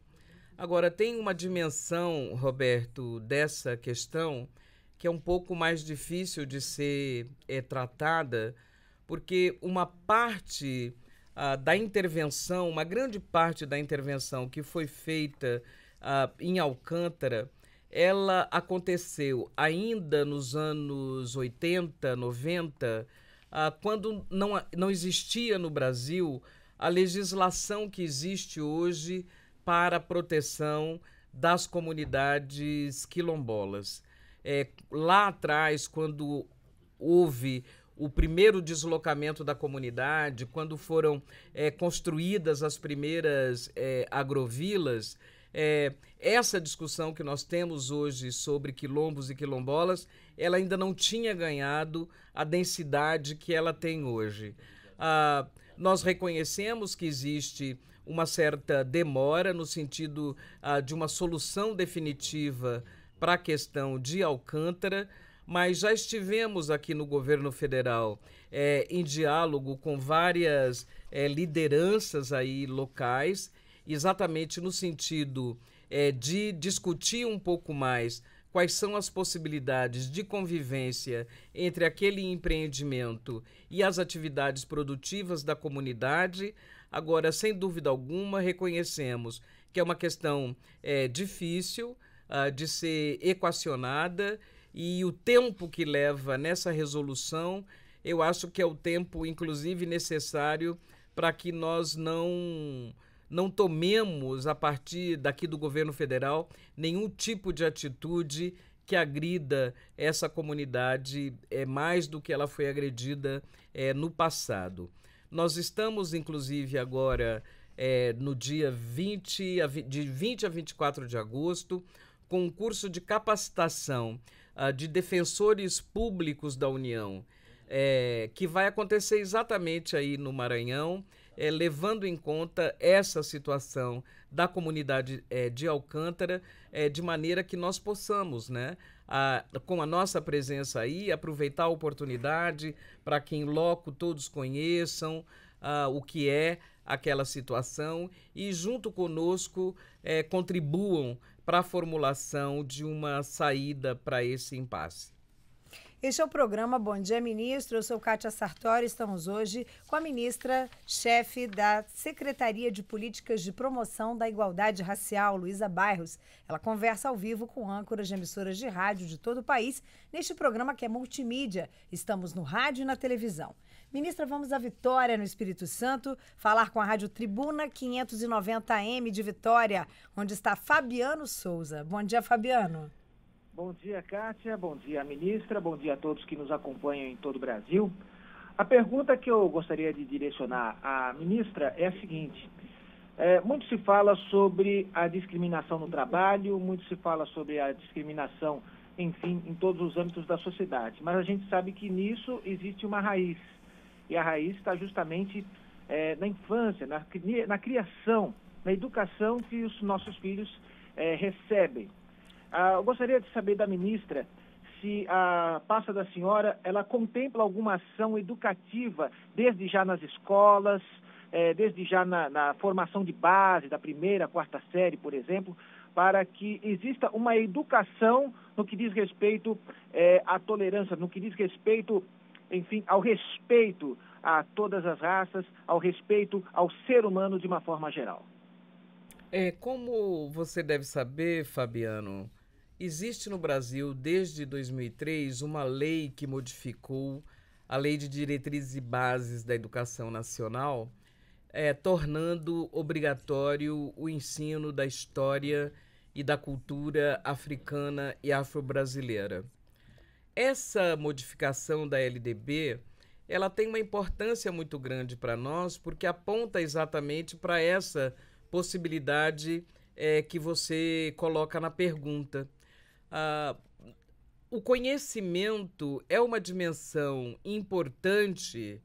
Agora, tem uma dimensão, Roberto, dessa questão que é um pouco mais difícil de ser é, tratada, porque uma parte ah, da intervenção, uma grande parte da intervenção que foi feita ah, em Alcântara, ela aconteceu ainda nos anos 80, 90, ah, quando não, não existia no Brasil a legislação que existe hoje para a proteção das comunidades quilombolas. É, lá atrás, quando houve o primeiro deslocamento da comunidade, quando foram é, construídas as primeiras é, agrovilas, é, essa discussão que nós temos hoje sobre quilombos e quilombolas, ela ainda não tinha ganhado a densidade que ela tem hoje. Ah, nós reconhecemos que existe uma certa demora no sentido ah, de uma solução definitiva para a questão de Alcântara, mas já estivemos aqui no governo federal é, em diálogo com várias é, lideranças aí locais exatamente no sentido é, de discutir um pouco mais quais são as possibilidades de convivência entre aquele empreendimento e as atividades produtivas da comunidade. Agora, sem dúvida alguma, reconhecemos que é uma questão é, difícil uh, de ser equacionada e o tempo que leva nessa resolução, eu acho que é o tempo, inclusive, necessário para que nós não não tomemos, a partir daqui do governo federal, nenhum tipo de atitude que agrida essa comunidade é mais do que ela foi agredida é, no passado. Nós estamos, inclusive, agora é, no dia 20 a, de 20 a 24 de agosto, com um curso de capacitação uh, de defensores públicos da União, é, que vai acontecer exatamente aí no Maranhão é, levando em conta essa situação da comunidade é, de Alcântara, é, de maneira que nós possamos, né, a, com a nossa presença aí, aproveitar a oportunidade para que em loco todos conheçam ah, o que é aquela situação e, junto conosco, é, contribuam para a formulação de uma saída para esse impasse. Este é o programa Bom Dia Ministro. Eu sou Kátia Sartori. Estamos hoje com a ministra-chefe da Secretaria de Políticas de Promoção da Igualdade Racial, Luísa Bairros. Ela conversa ao vivo com âncoras de emissoras de rádio de todo o país neste programa que é multimídia. Estamos no rádio e na televisão. Ministra, vamos à Vitória, no Espírito Santo, falar com a Rádio Tribuna 590M de Vitória, onde está Fabiano Souza. Bom dia, Fabiano. Bom dia, Kátia. Bom dia, ministra. Bom dia a todos que nos acompanham em todo o Brasil. A pergunta que eu gostaria de direcionar à ministra é a seguinte: é, muito se fala sobre a discriminação no trabalho, muito se fala sobre a discriminação, enfim, em todos os âmbitos da sociedade, mas a gente sabe que nisso existe uma raiz. E a raiz está justamente é, na infância, na, na, criação, na educação que os nossos filhos é, recebem. Ah, eu gostaria de saber da ministra se a pasta da senhora ela contempla alguma ação educativa desde já nas escolas, eh, desde já na, na formação de base da primeira, quarta série, por exemplo, para que exista uma educação no que diz respeito eh, à tolerância, no que diz respeito, enfim, ao respeito a todas as raças, ao respeito ao ser humano de uma forma geral. É, como você deve saber, Fabiano, Existe no Brasil, desde 2003, uma lei que modificou a Lei de Diretrizes e Bases da Educação Nacional, é, tornando obrigatório o ensino da história e da cultura africana e afro-brasileira. Essa modificação da LDB ela tem uma importância muito grande para nós, porque aponta exatamente para essa possibilidade é, que você coloca na pergunta. Uh, o conhecimento é uma dimensão importante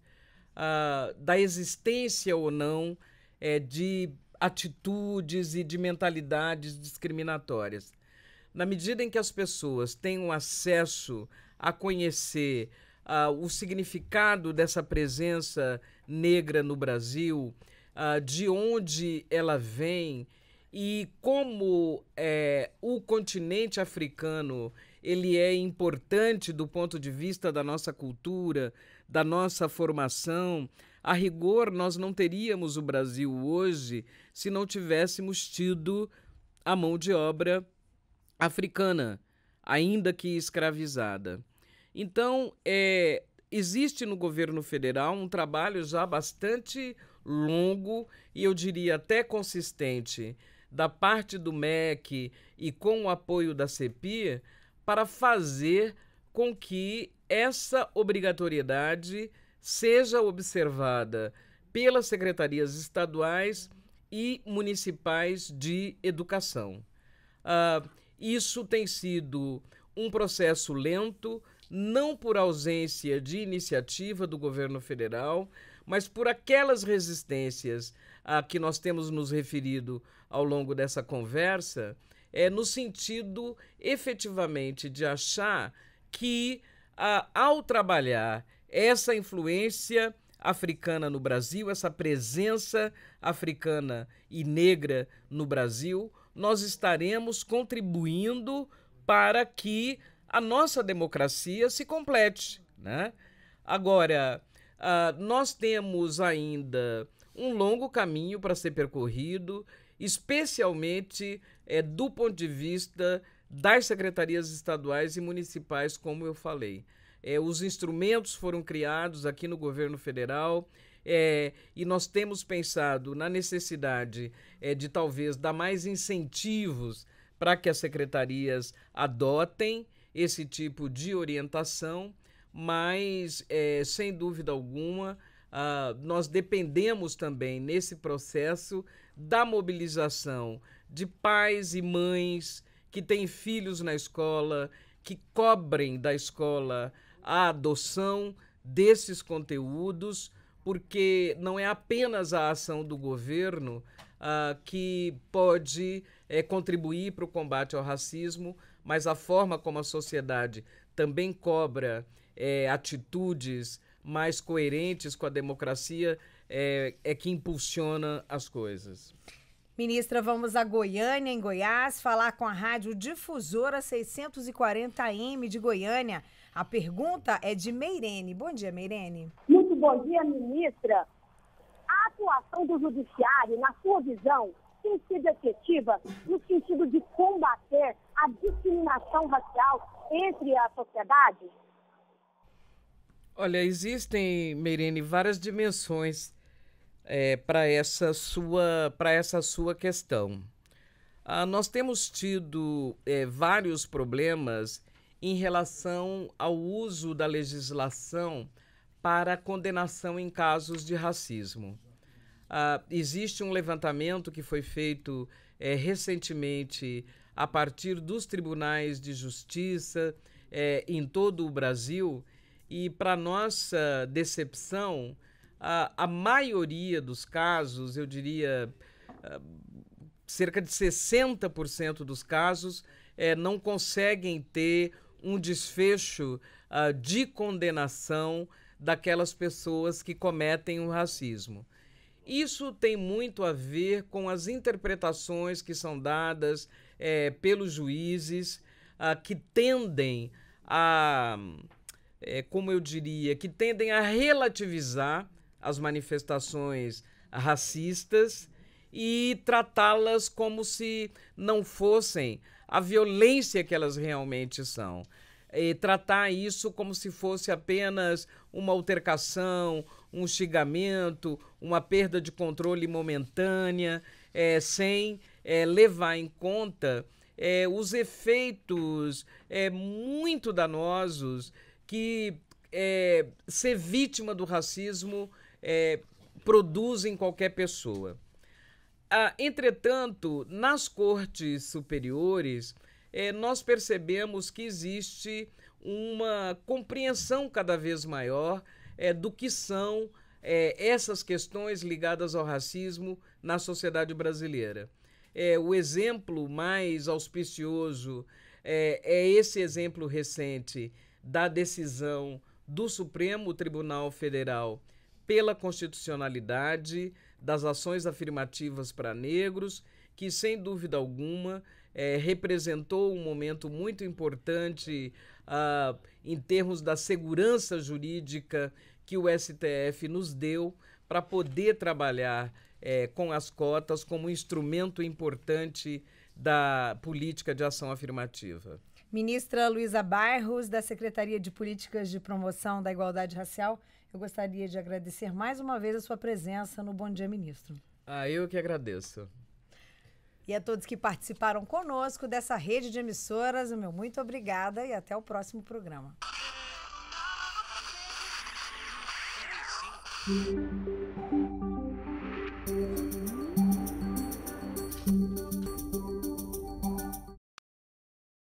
uh, da existência ou não é, de atitudes e de mentalidades discriminatórias. Na medida em que as pessoas tenham acesso a conhecer uh, o significado dessa presença negra no Brasil, de onde ela vem e como é, o continente africano ele é importante do ponto de vista da nossa cultura, da nossa formação. A rigor, nós não teríamos o Brasil hoje se não tivéssemos tido a mão de obra africana, ainda que escravizada. Então, é, existe no governo federal um trabalho já bastante longo e eu diria até consistente da parte do MEC e com o apoio da CEPI para fazer com que essa obrigatoriedade seja observada pelas secretarias estaduais e municipais de educação. Uh, isso tem sido um processo lento, não por ausência de iniciativa do governo federal, mas por aquelas resistências a que nós temos nos referido ao longo dessa conversa é no sentido efetivamente de achar que, ao trabalhar essa influência africana no Brasil, essa presença africana e negra no Brasil, nós estaremos contribuindo para que a nossa democracia se complete. Né? Agora, ah, nós temos ainda um longo caminho para ser percorrido especialmente é, do ponto de vista das secretarias estaduais e municipais, como eu falei. É, os instrumentos foram criados aqui no governo federal. É, e nós temos pensado na necessidade é, de talvez dar mais incentivos para que as secretarias adotem esse tipo de orientação, mas é, sem dúvida alguma ah, nós dependemos também nesse processo da mobilização de pais e mães que têm filhos na escola, que cobrem da escola a adoção desses conteúdos, porque não é apenas a ação do governo ah, que pode eh, contribuir para o combate ao racismo, mas a forma como a sociedade também cobra eh, atitudes mais coerentes com a democracia é, é que impulsiona as coisas. Ministra, vamos a Goiânia, em Goiás, falar com a Rádio Difusora 640M de Goiânia. A pergunta é de Meirene. Bom dia, Meirene. Muito bom dia, ministra. A atuação do Judiciário, na sua visão, tem sido efetiva no sentido de combater a discriminação racial entre a sociedade? Olha, existem, Meirene, várias dimensões é, para essa sua para essa sua questão. Ah, nós temos tido é, vários problemas em relação ao uso da legislação para condenação em casos de racismo. Ah, existe um levantamento que foi feito é, recentemente a partir dos tribunais de justiça é, em todo o Brasil e, para nossa decepção, a, a, maioria dos casos, eu diria a, ah, cerca de 60% dos casos, é, não conseguem ter um desfecho ah, de condenação daquelas pessoas que cometem o racismo. Isso tem muito a ver com as interpretações que são dadas é, pelos juízes, ah, que tendem a, é, como eu diria, que tendem a relativizar as manifestações racistas e tratá-las como se não fossem a violência que elas realmente são. E eh, tratar isso como se fosse apenas uma altercação, um xingamento, uma perda de controle momentânea, é, sem é, levar em conta é, os efeitos muito danosos que é, ser vítima do racismo é, produz em qualquer pessoa. Ah, entretanto, nas cortes superiores, é, nós percebemos que existe uma compreensão cada vez maior é, do que são é, essas questões ligadas ao racismo na sociedade brasileira. É, o exemplo mais auspicioso é, é, esse exemplo recente da decisão do Supremo Tribunal Federal pela constitucionalidade das ações afirmativas para negros, que sem dúvida alguma é, representou um momento muito importante ah, em termos da segurança jurídica que o STF nos deu para poder trabalhar é, com as cotas como instrumento importante da política de ação afirmativa. Ministra Luísa Bairros, da Secretaria de Políticas de Promoção da Igualdade Racial, eu gostaria de agradecer mais uma vez a sua presença no Bom Dia Ministro. Ah, eu que agradeço. E a todos que participaram conosco dessa rede de emissoras, o meu muito obrigada e até o próximo programa.